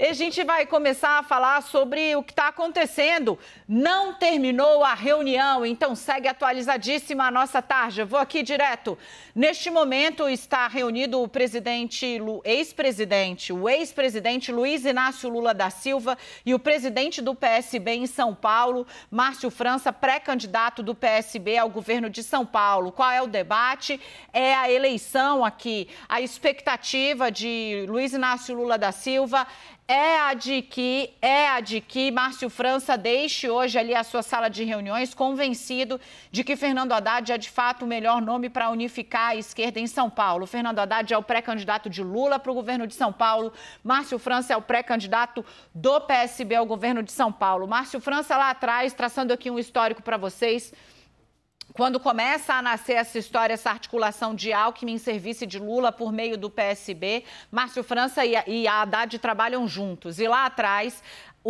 E a gente vai começar a falar sobre o que está acontecendo. Não terminou a reunião, então segue atualizadíssima a nossa tarde. vou aqui direto. Neste momento está reunido o presidente, ex-presidente, o ex-presidente Luiz Inácio Lula da Silva e o presidente do PSB em São Paulo, Márcio França, pré-candidato do PSB ao governo de São Paulo. Qual é o debate? É a eleição aqui. A expectativa de Luiz Inácio Lula da Silva é a de que, é a de que Márcio França deixe hoje ali a sua sala de reuniões convencido de que Fernando Haddad é de fato o melhor nome para unificar a esquerda em São Paulo. Fernando Haddad é o pré-candidato de Lula para o governo de São Paulo. Márcio França é o pré-candidato do PSB ao governo de São Paulo. Márcio França lá atrás, traçando aqui um histórico para vocês quando começa a nascer essa história, essa articulação de Alckmin em serviço de Lula por meio do PSB, Márcio França e, e Haddad trabalham juntos. E lá atrás,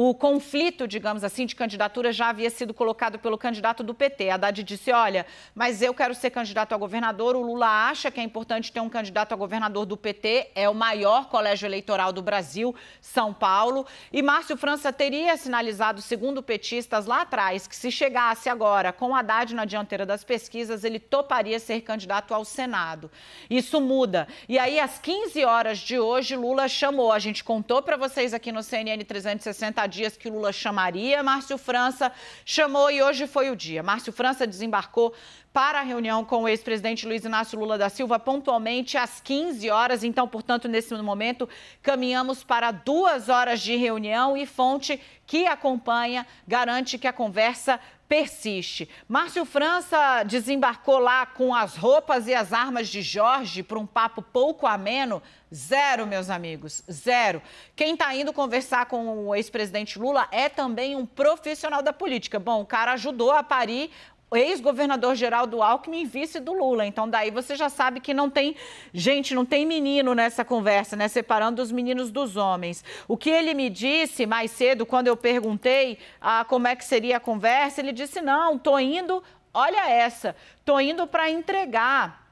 o conflito, digamos assim, de candidatura já havia sido colocado pelo candidato do PT. Haddad disse: olha, mas eu quero ser candidato a governador. O Lula acha que é importante ter um candidato a governador do PT. É o maior colégio eleitoral do Brasil, São Paulo. E Márcio França teria sinalizado, segundo petistas lá atrás, que se chegasse agora com Haddad na dianteira das pesquisas, ele toparia ser candidato ao Senado. Isso muda. E aí, às 15 horas de hoje, Lula chamou. A gente contou para vocês aqui no CNN 360 dias que Lula chamaria Márcio França, chamou e hoje foi o dia. Márcio França desembarcou para a reunião com o ex-presidente Luiz Inácio Lula da Silva pontualmente às 15 horas. Então, portanto, nesse momento, caminhamos para duas horas de reunião e fonte que acompanha garante que a conversa persiste. Márcio França desembarcou lá com as roupas e as armas de Jorge para um papo pouco ameno. Zero, meus amigos, zero. Quem está indo conversar com o ex-presidente Lula é também um profissional da política. Bom, o cara ajudou a parir ex-governador geral do Alckmin e vice do Lula. Então, daí você já sabe que não tem gente, não tem menino nessa conversa, né? Separando os meninos dos homens. O que ele me disse mais cedo, quando eu perguntei ah, como é que seria a conversa, ele disse: não, tô indo, olha essa, tô indo para entregar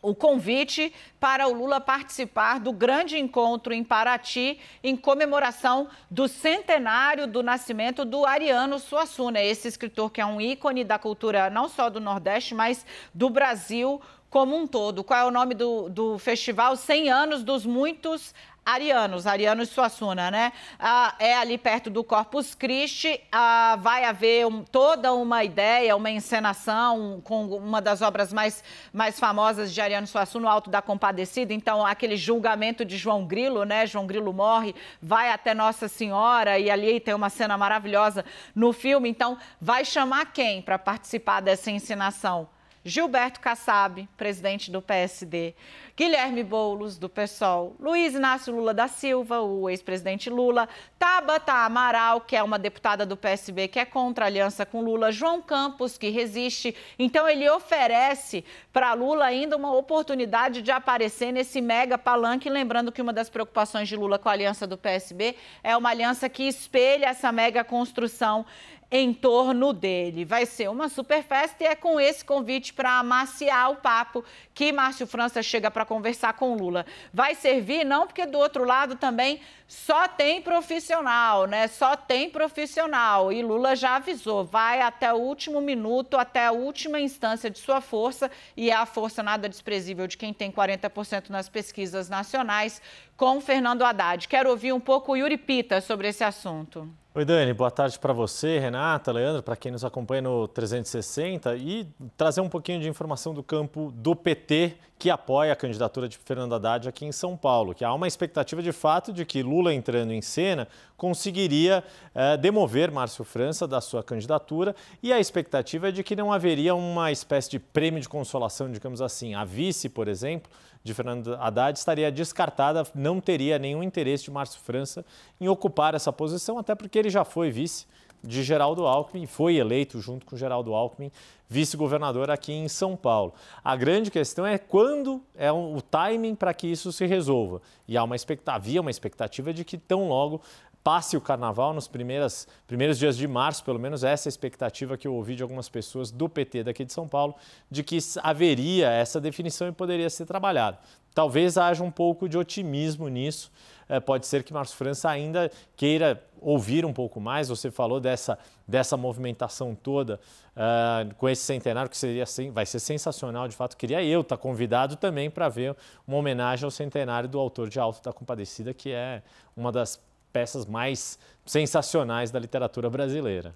o convite para o Lula participar do grande encontro em Paraty em comemoração do centenário do nascimento do Ariano Suassuna, esse escritor que é um ícone da cultura não só do Nordeste, mas do Brasil, como um todo. Qual é o nome do, do festival? 100 anos dos muitos Arianos, Arianos Suassuna, né? Ah, é ali perto do Corpus Christi. Ah, vai haver um, toda uma ideia, uma encenação com uma das obras mais, mais famosas de Ariano Suassuna, o Alto da Compadecida. Então, aquele julgamento de João Grilo, né? João Grilo morre, vai até Nossa Senhora e ali tem uma cena maravilhosa no filme. Então, vai chamar quem para participar dessa encenação? Gilberto Kassab, presidente do PSD, Guilherme Boulos, do PSOL, Luiz Inácio Lula da Silva, o ex-presidente Lula, Tabata Amaral, que é uma deputada do PSB que é contra a aliança com Lula, João Campos, que resiste. Então, ele oferece para Lula ainda uma oportunidade de aparecer nesse mega palanque. Lembrando que uma das preocupações de Lula com a aliança do PSB é uma aliança que espelha essa mega construção em torno dele. Vai ser uma super festa e é com esse convite para amaciar o papo que Márcio França chega para conversar com Lula. Vai servir não porque do outro lado também só tem profissional, né? Só tem profissional e Lula já avisou, vai até o último minuto, até a última instância de sua força e é a força nada desprezível de quem tem 40% nas pesquisas nacionais com Fernando Haddad. Quero ouvir um pouco o Yuri Pita sobre esse assunto. Oi, Dani, boa tarde para você, Renata, Leandro, para quem nos acompanha no 360 e trazer um pouquinho de informação do campo do PT que apoia a candidatura de Fernando Haddad aqui em São Paulo, que há uma expectativa de fato de que Lula entrando em cena conseguiria eh, demover Márcio França da sua candidatura e a expectativa é de que não haveria uma espécie de prêmio de consolação, digamos assim. A vice, por exemplo, de Fernando Haddad estaria descartada, não teria nenhum interesse de Márcio França em ocupar essa posição, até porque ele já foi vice de Geraldo Alckmin, foi eleito junto com Geraldo Alckmin vice-governador aqui em São Paulo. A grande questão é quando é o timing para que isso se resolva. E há uma expectativa, uma expectativa de que tão logo passe o carnaval nos primeiras, primeiros dias de março, pelo menos essa é a expectativa que eu ouvi de algumas pessoas do PT daqui de São Paulo, de que haveria essa definição e poderia ser trabalhada. Talvez haja um pouco de otimismo nisso. É, pode ser que Márcio França ainda queira ouvir um pouco mais. Você falou dessa, dessa movimentação toda uh, com esse centenário, que seria, vai ser sensacional de fato. Queria eu estar tá convidado também para ver uma homenagem ao centenário do autor de Alto da Compadecida, que é uma das peças mais sensacionais da literatura brasileira.